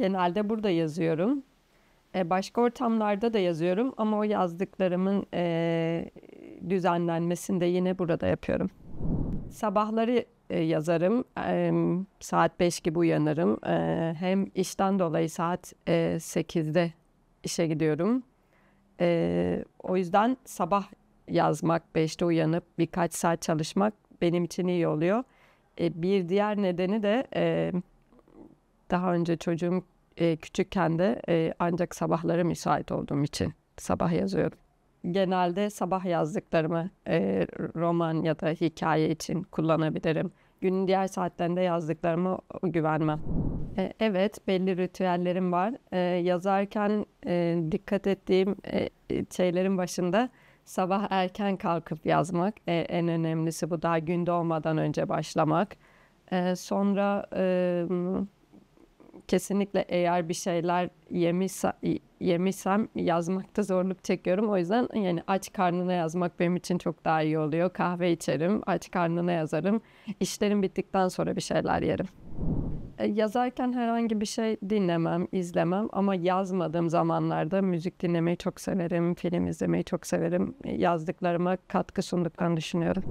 genelde burada yazıyorum. E, başka ortamlarda da yazıyorum ama o yazdıklarımın e, düzenlenmesini de yine burada yapıyorum. Sabahları e, yazarım. E, saat 5 gibi uyanırım. E, hem işten dolayı saat e, 8'de işe gidiyorum. E, o yüzden sabah yazmak, 5'te uyanıp birkaç saat çalışmak benim için iyi oluyor. E, bir diğer nedeni de e, daha önce çocuğum e, küçükken de e, ancak sabahlara müsait olduğum için sabah yazıyorum. Genelde sabah yazdıklarımı e, roman ya da hikaye için kullanabilirim. Günün diğer saatlerinde yazdıklarımı güvenmem. E, evet, belli ritüellerim var. E, yazarken e, dikkat ettiğim e, şeylerin başında sabah erken kalkıp yazmak. E, en önemlisi bu daha gün doğmadan önce başlamak. E, sonra... E, kesinlikle eğer bir şeyler yemişse, yemişsem yazmakta zorluk çekiyorum. O yüzden yani aç karnına yazmak benim için çok daha iyi oluyor. Kahve içerim, aç karnına yazarım. İşlerim bittikten sonra bir şeyler yerim. E, yazarken herhangi bir şey dinlemem, izlemem ama yazmadığım zamanlarda müzik dinlemeyi çok severim, film izlemeyi çok severim. E, yazdıklarıma katkı sunduklarını düşünüyorum.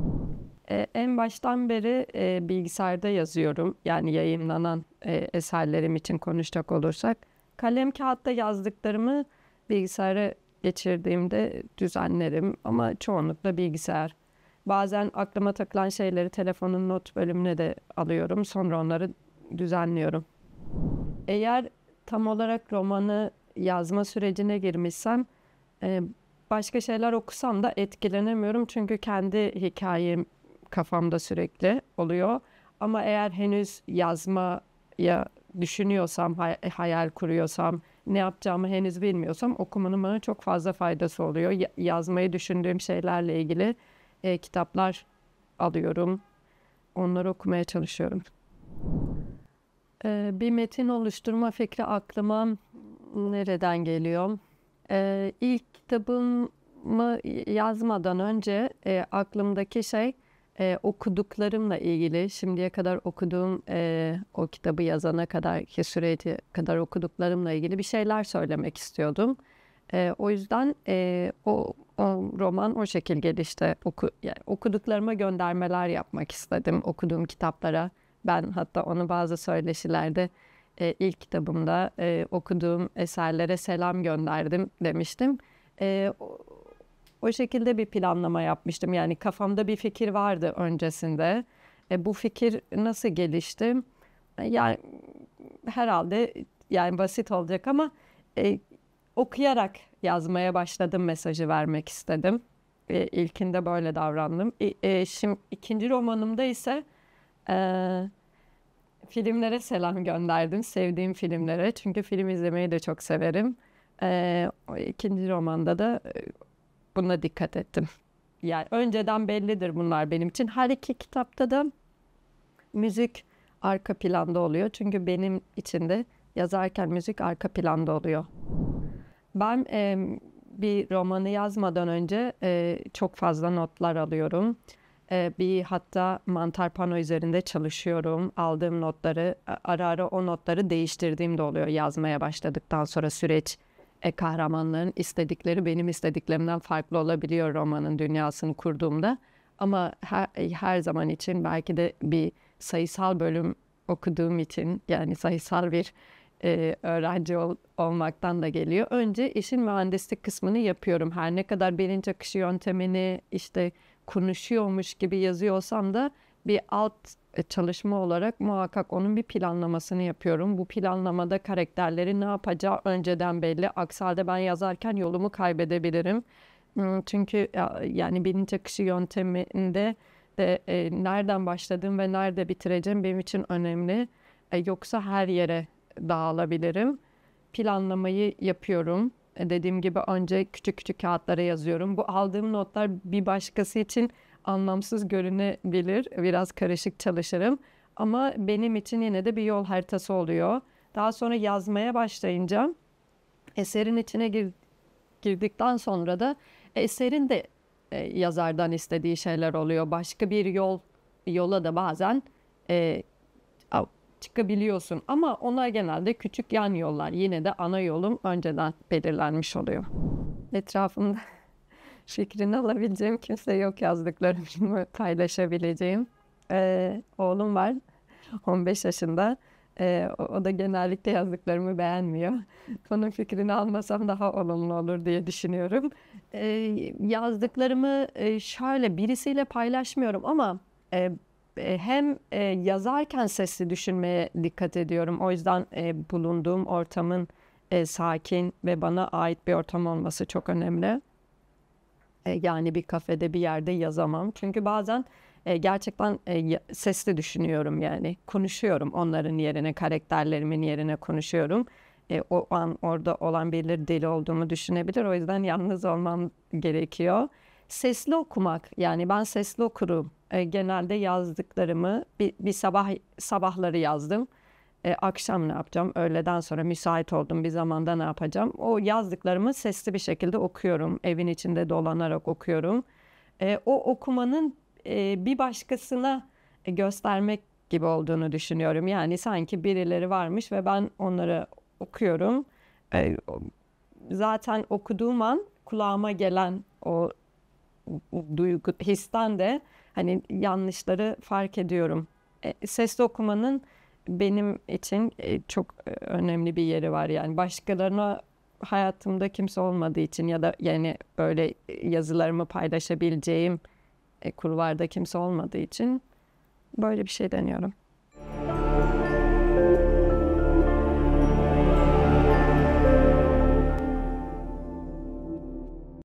E, en baştan beri e, bilgisayarda yazıyorum. Yani yayınlanan e, eserlerim için konuşacak olursak. Kalem kağıtta yazdıklarımı bilgisayara geçirdiğimde düzenlerim ama çoğunlukla bilgisayar. Bazen aklıma takılan şeyleri telefonun not bölümüne de alıyorum. Sonra onları düzenliyorum. Eğer tam olarak romanı yazma sürecine girmişsem e, başka şeyler okusam da etkilenemiyorum. Çünkü kendi hikayem kafamda sürekli oluyor. Ama eğer henüz yazmaya düşünüyorsam, hayal kuruyorsam, ne yapacağımı henüz bilmiyorsam okumanın bana çok fazla faydası oluyor. yazmayı düşündüğüm şeylerle ilgili e, kitaplar alıyorum. Onları okumaya çalışıyorum. E, bir metin oluşturma fikri aklıma nereden geliyor? E, ilk kitabımı yazmadan önce e, aklımdaki şey e, okuduklarımla ilgili şimdiye kadar okuduğum e, o kitabı yazana kadar ki süreci kadar okuduklarımla ilgili bir şeyler söylemek istiyordum. E, o yüzden e, o, o roman o şekilde gelişti. Oku, yani okuduklarıma göndermeler yapmak istedim okuduğum kitaplara. Ben hatta onu bazı söyleşilerde e, ilk kitabımda e, okuduğum eserlere selam gönderdim demiştim. E, o şekilde bir planlama yapmıştım. Yani kafamda bir fikir vardı öncesinde. E, bu fikir nasıl gelişti? E, yani herhalde yani basit olacak ama e, okuyarak yazmaya başladım mesajı vermek istedim. E, ilkinde böyle davrandım. E, e, şimdi ikinci romanımda ise e, filmlere selam gönderdim. Sevdiğim filmlere. Çünkü film izlemeyi de çok severim. E, ikinci romanda da buna dikkat ettim. Yani önceden bellidir bunlar benim için. Her iki kitapta da müzik arka planda oluyor. Çünkü benim için de yazarken müzik arka planda oluyor. Ben e, bir romanı yazmadan önce e, çok fazla notlar alıyorum. E, bir hatta mantar pano üzerinde çalışıyorum. Aldığım notları ara ara o notları değiştirdiğim de oluyor yazmaya başladıktan sonra süreç e, kahramanların istedikleri benim istediklerimden farklı olabiliyor romanın dünyasını kurduğumda. Ama her, e, her zaman için belki de bir sayısal bölüm okuduğum için yani sayısal bir e, öğrenci ol, olmaktan da geliyor. Önce işin mühendislik kısmını yapıyorum. Her ne kadar bilinç akışı yöntemini işte konuşuyormuş gibi yazıyorsam da bir alt e, çalışma olarak muhakkak onun bir planlamasını yapıyorum. Bu planlamada karakterleri ne yapacağı önceden belli. Aksi ben yazarken yolumu kaybedebilirim. Hmm, çünkü yani bilinç akışı yönteminde de e, nereden başladığım ve nerede bitireceğim benim için önemli. E, yoksa her yere dağılabilirim. Planlamayı yapıyorum. E, dediğim gibi önce küçük küçük kağıtlara yazıyorum. Bu aldığım notlar bir başkası için anlamsız görünebilir. Biraz karışık çalışırım. Ama benim için yine de bir yol haritası oluyor. Daha sonra yazmaya başlayınca eserin içine gir, girdikten sonra da eserin de e, yazardan istediği şeyler oluyor. Başka bir yol yola da bazen e, çıkabiliyorsun ama onlar genelde küçük yan yollar. Yine de ana yolum önceden belirlenmiş oluyor. Etrafımda fikrini alabileceğim kimse yok yazdıklarımı paylaşabileceğim. Ee, oğlum var 15 yaşında. Ee, o, o da genellikle yazdıklarımı beğenmiyor. Onun fikrini almasam daha olumlu olur diye düşünüyorum. Ee, yazdıklarımı e, şöyle birisiyle paylaşmıyorum ama e, e, hem e, yazarken sesli düşünmeye dikkat ediyorum. O yüzden e, bulunduğum ortamın e, sakin ve bana ait bir ortam olması çok önemli. E, yani bir kafede bir yerde yazamam. Çünkü bazen e, gerçekten e, sesli düşünüyorum yani konuşuyorum onların yerine karakterlerimin yerine konuşuyorum. o an orada olan birileri deli olduğumu düşünebilir o yüzden yalnız olmam gerekiyor. Sesli okumak yani ben sesli okurum. genelde yazdıklarımı bir, bir sabah sabahları yazdım e, akşam ne yapacağım, öğleden sonra müsait olduğum bir zamanda ne yapacağım. O yazdıklarımı sesli bir şekilde okuyorum. Evin içinde dolanarak okuyorum. E, o okumanın e, bir başkasına e, göstermek gibi olduğunu düşünüyorum. Yani sanki birileri varmış ve ben onları okuyorum. E, zaten okuduğum an kulağıma gelen o duygu, histen de hani yanlışları fark ediyorum. E, sesli okumanın benim için e, çok e, önemli bir yeri var. Yani başkalarına hayatımda kimse olmadığı için ya da yani böyle yazılarımı paylaşabileceğim e, kurvarda kimse olmadığı için böyle bir şey deniyorum.